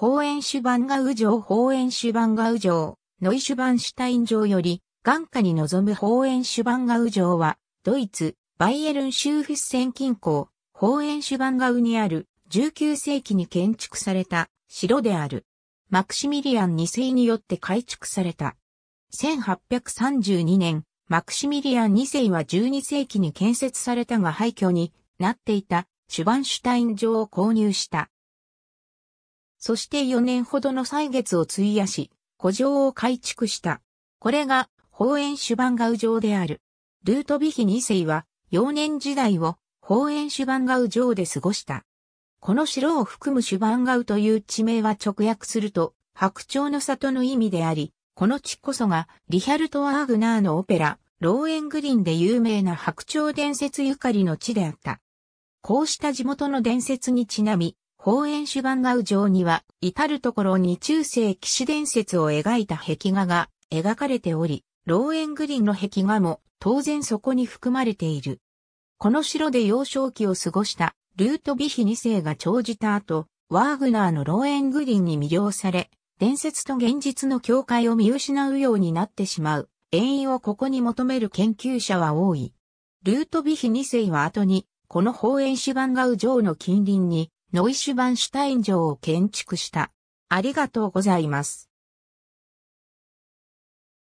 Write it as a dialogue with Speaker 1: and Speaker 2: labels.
Speaker 1: ホーエンシュンガウ
Speaker 2: 城ホーエンシュンガウ城、ノイシュバンシュタイン城より、眼下に臨むホーエンシュンガウ城は、ドイツ、バイエルン州フッセン近郊、ホーエンシュンガウにある、19世紀に建築された城である。マクシミリアン2世によって改築された。1832年、マクシミリアン2世は12世紀に建設されたが廃墟になっていたシュバンシュタイン城を購入した。そして4年ほどの歳月を費やし、古城を改築した。これが、宝園主番ガウ城である。ルートビヒ2世は、幼年時代を、宝園主番ガウ城で過ごした。この城を含む主番ガウという地名は直訳すると、白鳥の里の意味であり、この地こそが、リヒャルト・アーグナーのオペラ、ローエングリンで有名な白鳥伝説ゆかりの地であった。こうした地元の伝説にちなみ、法円主板画上には、至るところに中世騎士伝説を描いた壁画が描かれており、老園グリーンの壁画も当然そこに含まれている。この城で幼少期を過ごしたルートヴィヒ2世が長じた後、ワーグナーのローエングリンに魅了され、伝説と現実の境界を見失うようになってしまう、遠因をここに求める研究者は多い。ルートヴィヒ2世は後に、この法円主番が右上の近隣に、ノイシュバンシュタイン城を建築した。ありがとうご
Speaker 1: ざいます。